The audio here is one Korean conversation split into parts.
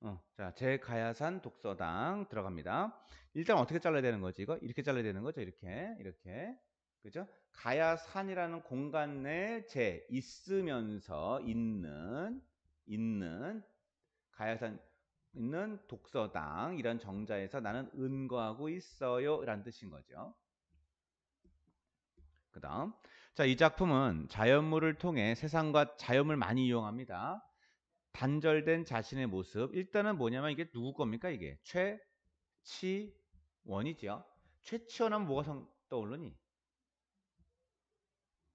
어, 자, 제 가야산 독서당 들어갑니다. 일단 어떻게 잘라야 되는 거지? 이거 이렇게 잘라야 되는 거죠? 이렇게, 이렇게. 그죠? 가야산이라는 공간 내제 있으면서 있는 있는 가야산 있는 독서당 이런 정자에서 나는 은거하고 있어요 라는 뜻인 거죠. 그다음 자이 작품은 자연물을 통해 세상과 자연을 많이 이용합니다. 단절된 자신의 모습. 일단은 뭐냐면 이게 누구 겁니까? 이게 최치원이죠. 최치원하면 뭐가 떠오르니?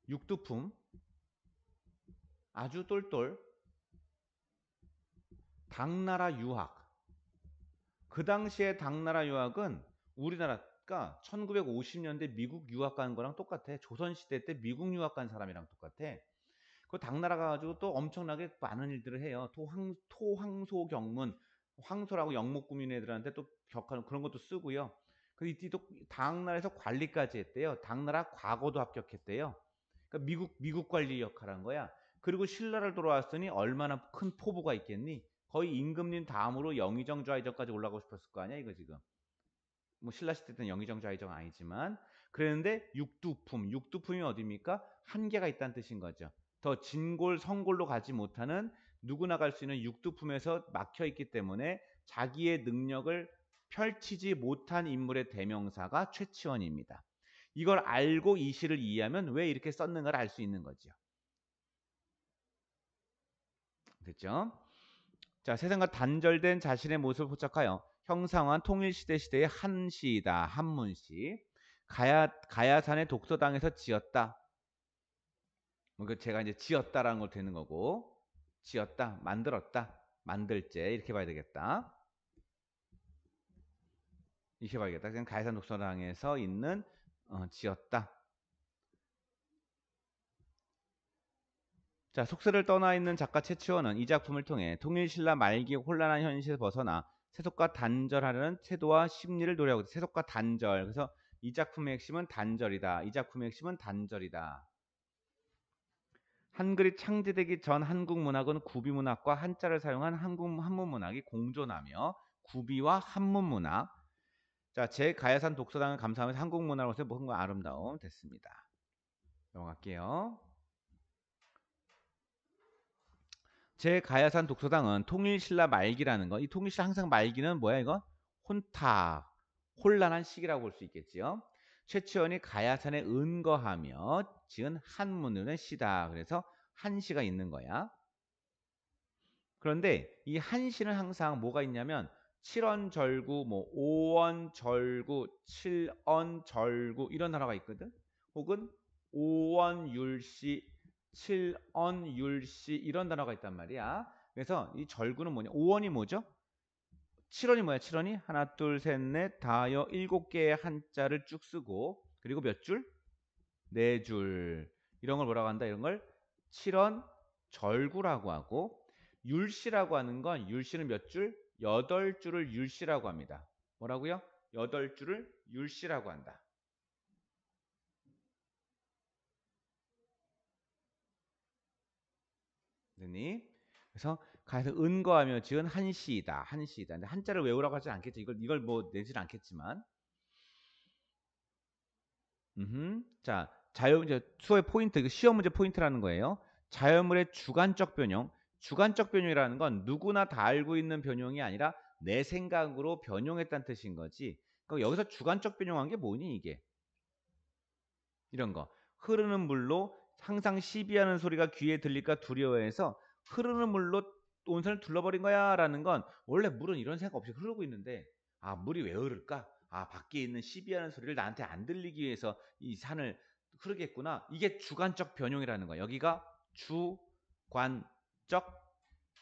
육두품, 아주 똘똘, 당나라 유학. 그 당시에 당나라 유학은 우리나라가 1950년대 미국 유학 간 거랑 똑같아. 조선시대 때 미국 유학 간 사람이랑 똑같아. 그 당나라 가가지고 또 엄청나게 많은 일들을 해요. 토황, 토황소 경문, 황소라고 영목구민 애들한테 또 격하는 그런 것도 쓰고요. 그 이때도 당나라에서 관리까지 했대요. 당나라 과거도 합격했대요. 그러니까 미국 미국 관리 역할한 을 거야. 그리고 신라를 돌아왔으니 얼마나 큰 포부가 있겠니? 거의 임금님 다음으로 영의정 좌의정까지 올라가고 싶었을 거 아니야 이거 지금. 뭐 신라 시대 때는 영의정 좌의정 아니지만 그랬는데 육두품 육두품이 어디입니까? 한계가 있다는 뜻인 거죠. 더 진골, 성골로 가지 못하는 누구나 갈 수 있는 육두품에서 막혀 있기 때문에 자기의 능력을 펼치지 못한 인물의 대명사가 최치원입니다. 이걸 알고 이 시를 이해하면 왜 이렇게 썼는가를 알 수 있는 거죠. 됐죠? 자, 세상과 단절된 자신의 모습을 포착하여 형상한 화 통일시대 시대의 한시이다. 한문시. 가야, 가야산의 독서당에서 지었다. 그 제가 이제 지었다라는 걸 되는 거고 지었다, 만들었다, 만들제 이렇게 봐야 되겠다. 이렇게 봐야겠다. 그냥 가해산 독서랑에서 있는 어, 지었다. 자, 속세를 떠나 있는 작가 최치원은 이 작품을 통해 통일신라 말기 혼란한 현실에서 벗어나 세속과 단절하려는 태도와 심리를 노려하고 세속과 단절. 그래서 이 작품의 핵심은 단절이다. 이 작품의 핵심은 단절이다. 한글이 창제되기 전 한국 문학은 구비 문학과 한자를 사용한 한국 한문 문학이 공존하며 구비와 한문 문학 자, 제 가야산 독서당을 감사하면서 한국 문학으로서의 뭔가 아름다움 됐습니다. 넘어갈게요. 제 가야산 독서당은 통일신라 말기라는 거. 이 통일신라 항상 말기는 뭐야 이거? 혼탁, 혼란한 시기라고 볼 수 있겠지요. 최치원이 가야산에 은거하며 지은 한문으 시다. 그래서 한시가 있는 거야. 그런데 이 한시는 항상 뭐가 있냐면 7원 절구, 뭐 5원 절구, 7원 절구 이런 단어가 있거든. 혹은 5원 율시, 7원 율시 이런 단어가 있단 말이야. 그래서 이 절구는 뭐냐? 5원이 뭐죠? 7원이 뭐야? 7원이 하나, 둘, 셋, 넷, 다여 일곱 개의 한자를 쭉 쓰고 그리고 몇 줄? 네 줄. 이런 걸 뭐라고 한다? 이런 걸 칠원 절구라고 하고 율시라고 하는 건 율시는 몇 줄? 8 줄을 율시라고 합니다. 뭐라고요? 8 줄을 율시라고 한다. 느니 그래서 가서 은거하며 지은 한시이다. 한시이다. 근데 한자를 외우라고 하지 않겠죠. 이걸 이걸 뭐 내진 않겠지만. 음 자, 자연 이제 수업의 포인트, 그 시험 문제 포인트라는 거예요. 자연물의 주관적 변형. 주관적 변형이라는 건 누구나 다 알고 있는 변형이 아니라 내 생각으로 변형했다는 뜻인 거지. 그럼 여기서 주관적 변형한 게 뭐니 이게? 이런 거. 흐르는 물로 항상 시비하는 소리가 귀에 들릴까 두려워해서 흐르는 물로 온산을 둘러버린 거야라는 건 원래 물은 이런 생각 없이 흐르고 있는데 아 물이 왜 흐를까? 아 밖에 있는 시비하는 소리를 나한테 안 들리기 위해서 이 산을 흐르겠구나. 이게 주관적 변용이라는 거야. 여기가 주관적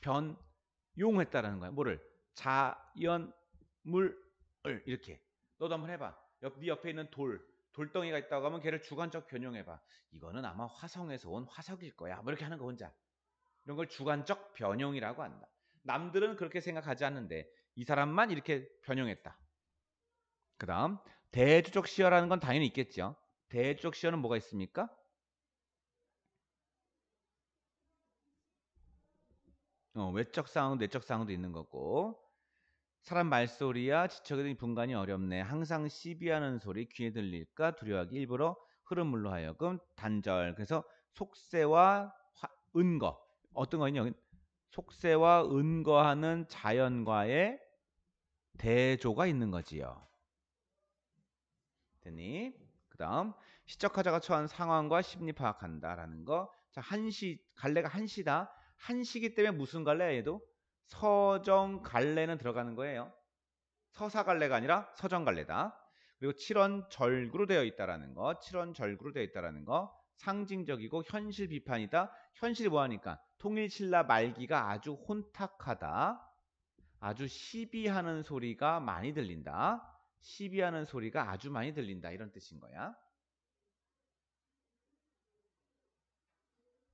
변용했다라는 거야. 뭐를? 자연물을 이렇게. 너도 한번 해봐. 옆, 네 옆에 있는 돌, 돌덩이가 있다고 하면 걔를 주관적 변용해봐. 이거는 아마 화성에서 온 화석일 거야. 뭐 이렇게 하는 거 혼자. 이런 걸 주관적 변용이라고 한다. 남들은 그렇게 생각하지 않는데 이 사람만 이렇게 변용했다. 그 다음 대주적 시어라는 건 당연히 있겠죠. 대쪽 시어는 뭐가 있습니까? 어, 외적 상황, 내적 상황도 있는 거고 사람 말소리야 지척에 든 분간이 어렵네. 항상 시비하는 소리 귀에 들릴까 두려워하기 일부러 흐름물로 하여금 단절. 그래서 속세와 은거 어떤 거냐면 속세와 은거하는 자연과의 대조가 있는 거지요. 됐니? 다음 시적하자가 처한 상황과 심리 파악한다라는 거. 자, 한시 갈래가 한시다. 한시기 때문에 무슨 갈래야 얘도 서정 갈래는 들어가는 거예요. 서사 갈래가 아니라 서정 갈래다. 그리고 7원 절구로 되어 있다라는 거. 7원 절구로 되어 있다라는 거. 상징적이고 현실 비판이다. 현실이 뭐하니까 통일신라 말기가 아주 혼탁하다. 아주 시비하는 소리가 많이 들린다. 시비하는 소리가 아주 많이 들린다. 이런 뜻인 거야.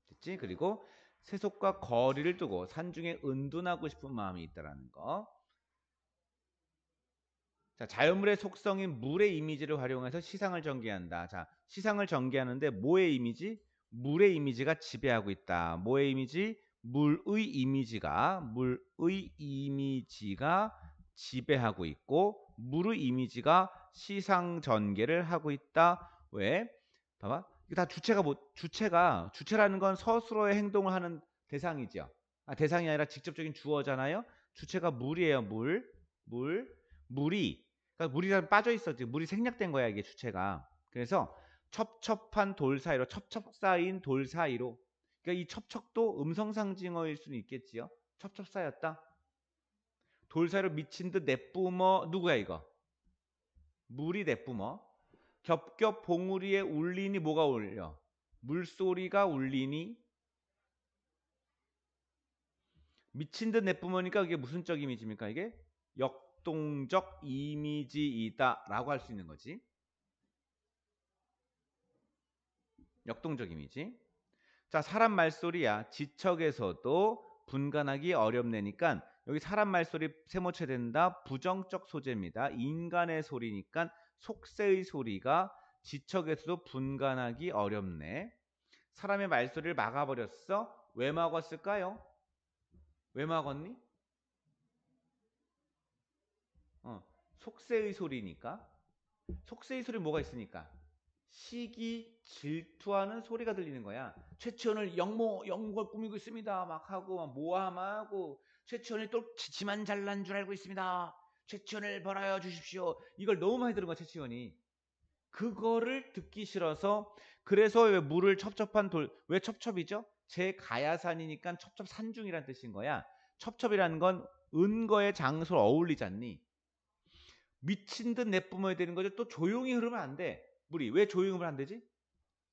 됐지? 그리고 세속과 거리를 두고 산중에 은둔하고 싶은 마음이 있다라는 거. 자, 자연물의 속성인 물의 이미지를 활용해서 시상을 전개한다. 자, 시상을 전개하는데 뭐의 이미지? 물의 이미지가 지배하고 있다. 뭐의 이미지? 물의 이미지가 물의 이미지가 지배하고 있고 무르 이미지가 시상 전개를 하고 있다. 왜? 봐봐. 이거다 주체가 뭐 주체가 주체라는 건 스스로의 행동을 하는 대상이죠. 아, 대상이 아니라 직접적인 주어잖아요. 주체가 물이에요. 물, 물, 물이. 그러니까 물이 빠져 있었지. 물이 생략된 거야 이게 주체가. 그래서 첩첩한 돌 사이로 첩첩 쌓인 돌 사이로. 그러니까 이 첩첩도 음성 상징어일 수는 있겠지요. 첩첩 쌓였다. 돌사로 미친 듯 내뿜어 누구야 이거? 물이 내뿜어 겹겹 봉우리에 울리니 뭐가 울려? 물소리가 울리니 미친 듯 내뿜으니까 이게 무슨 적 이미지입니까? 이게 역동적 이미지이다라고 할 수 있는 거지. 역동적 이미지. 자, 사람 말소리야. 지척에서도 분간하기 어렵네니까 여기 사람 말소리 세모체 된다 부정적 소재입니다. 인간의 소리니까 속세의 소리가 지척에서도 분간하기 어렵네. 사람의 말소리를 막아버렸어. 왜 막았을까요? 왜 막았니? 어, 속세의 소리니까. 속세의 소리 뭐가 있으니까? 시기 질투하는 소리가 들리는 거야. 최치원을 영모 영모을 꾸미고 있습니다. 막 하고 모함하고 최치원이 또 지만 잘난 줄 알고 있습니다. 최치원을 벌하여 주십시오. 이걸 너무 많이 들은 거야 최치원이. 그거를 듣기 싫어서 그래서 왜 물을 첩첩한 돌 왜 첩첩이죠? 제 가야산이니까 첩첩 산중이란 뜻인 거야. 첩첩이라는 건 은거의 장소를어울리지않니 미친 듯 내뿜어야 되는 거죠. 또 조용히 흐르면 안 돼. 뿌리. 왜 조용음을 안 되지?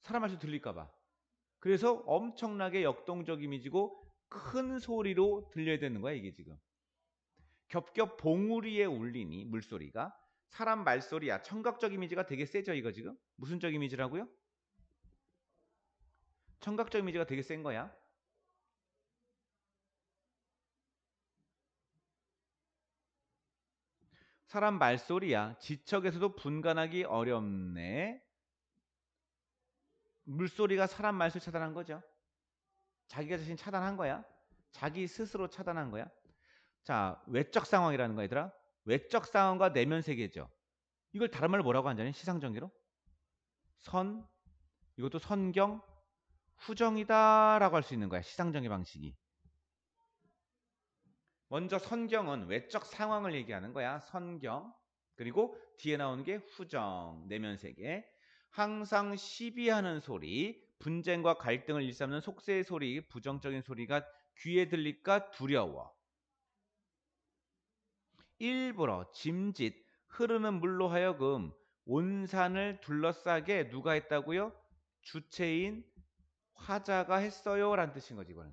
사람한테 들릴까봐. 그래서 엄청나게 역동적 이미지고 큰 소리로 들려야 되는 거야, 이게 지금. 겹겹 봉우리에 울리니, 물소리가. 사람 말소리야. 청각적 이미지가 되게 세죠, 이거 지금? 무슨 적 이미지라고요? 청각적 이미지가 되게 센 거야. 사람 말소리야. 지척에서도 분간하기 어렵네. 물소리가 사람 말소 리 차단한 거죠. 자기가 자신 차단한 거야. 자기 스스로 차단한 거야. 자, 외적 상황이라는 거 얘들아. 외적 상황과 내면 세계죠. 이걸 다른 말로 뭐라고 하냐면 시상정계로 선, 이것도 선경, 후정이다라고 할 수 있는 거야. 시상정의 방식이. 먼저 선경은 외적 상황을 얘기하는 거야. 선경. 그리고 뒤에 나오는 게 후정, 내면 세계. 항상 시비하는 소리, 분쟁과 갈등을 일삼는 속세의 소리, 부정적인 소리가 귀에 들릴까 두려워. 일부러 짐짓, 흐르는 물로 하여금 온 산을 둘러싸게 누가 했다고요? 주체인 화자가 했어요. 라는 뜻인 거지, 이거는.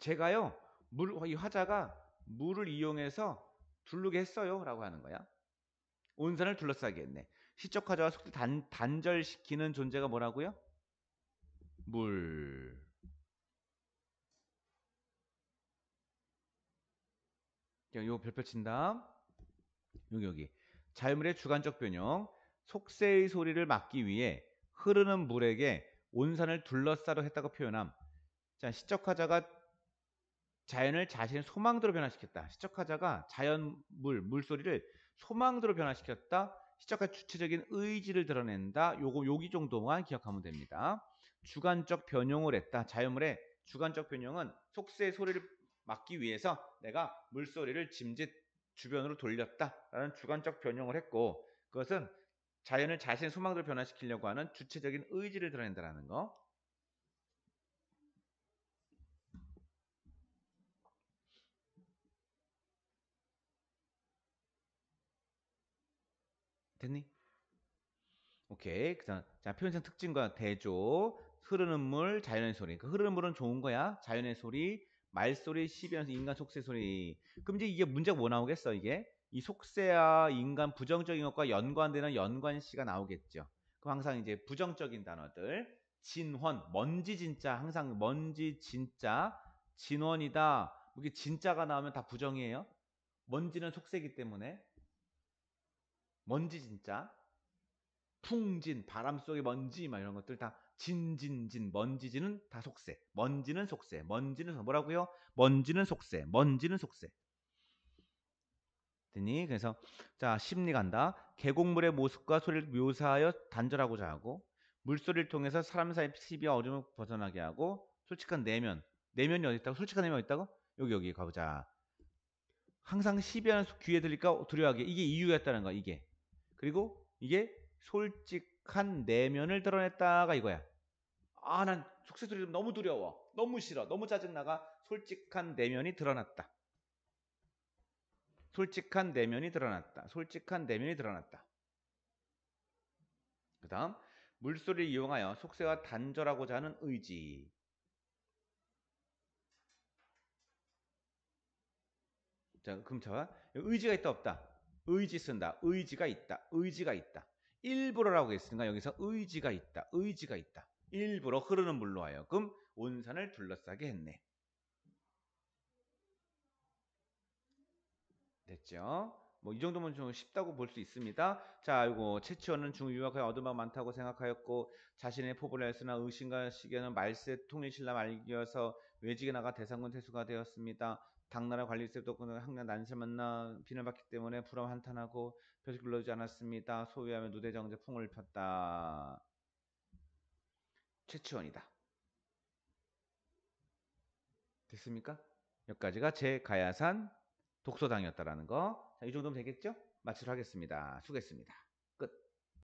제가요, 물, 이 화자가 물을 이용해서 둘르게 했어요. 라고 하는 거야. 온산을 둘러싸게 했네. 시적 화자와 속도 단, 단절시키는 존재가 뭐라고요? 물. 요 별표 친 다음 여기 여기 자유물의 주관적 변형 속세의 소리를 막기 위해 흐르는 물에게 온산을 둘러싸려 했다고 표현함 자 시적 화자가 자연을 자신의 소망대로 변화시켰다. 시적화자가 자연, 물, 물소리를 소망대로 변화시켰다. 시적화 주체적인 의지를 드러낸다. 요거 요기 정도만 기억하면 됩니다. 주관적 변형을 했다. 자연물의 주관적 변형은 속세의 소리를 막기 위해서 내가 물소리를 짐짓 주변으로 돌렸다라는 주관적 변형을 했고 그것은 자연을 자신의 소망대로 변화시키려고 하는 주체적인 의지를 드러낸다라는 거. 됐니? 오케이. 그다음 자 표현상 특징과 대조, 흐르는 물, 자연의 소리. 그 흐르는 물은 좋은 거야. 자연의 소리, 말소리, 시비하면서 인간 속세 소리. 그럼 이제 이게 문제가 뭐 나오겠어? 이게 이 속세와 인간 부정적인 것과 연관되는 연관시가 나오겠죠. 그럼 항상 이제 부정적인 단어들, 진원 먼지 진짜 항상 먼지 진짜, 진원이다. 뭐 이게 진짜가 나오면 다 부정이에요. 먼지는 속세기 때문에 먼지 진짜 풍진 바람 속의 먼지 막 이런 것들 다 진진진 먼지진은 다 속세 먼지는 속세 먼지는 뭐라고요 먼지는 속세 먼지는 속세 드니 그래서 자 심리 간다 계곡물의 모습과 소리를 묘사하여 단절하고자 하고 물소리를 통해서 사람 사이 시비와 어려움을 벗어나게 하고 솔직한 내면 내면이 어디 있다고 솔직한 내면 이 있다고 여기 여기 가보자 항상 시비하는 귀에 들릴까 두려워하게 이게 이유였다는 거 이게 그리고 이게 솔직한 내면을 드러냈다가 이거야. 아, 난 속세소리 좀 너무 두려워. 너무 싫어. 너무 짜증나가. 솔직한 내면이 드러났다. 솔직한 내면이 드러났다. 솔직한 내면이 드러났다. 그 다음, 물소리를 이용하여 속세와 단절하고자 하는 의지. 자, 그럼 자, 의지가 있다 없다. 의지 쓴다. 의지가 있다. 의지가 있다. 일부러라고 했으니까 여기서 의지가 있다. 의지가 있다. 일부러 흐르는 물로 하여금 온산을 둘러싸게 했네. 됐죠? 뭐이 정도면 좀 쉽다고 볼 수 있습니다. 자, 아이고 채치원은 중유학의여 얻음만 많다고 생각하였고 자신의 포부를 알으나 의심과시기에는 말세 통일신라 말기여서 외지에 나가 대상군 태수가 되었습니다. 당나라 관리세도 항상 난세 만나 비난받기 때문에 불암 한탄하고 표슬불러주지 않았습니다. 소위하면 누대정제 풍을 폈다. 최치원이다. 됐습니까? 여기까지가 제 가야산 독서당이었다라는 거. 자, 이 정도면 되겠죠? 마치도록 하겠습니다. 수고했습니다.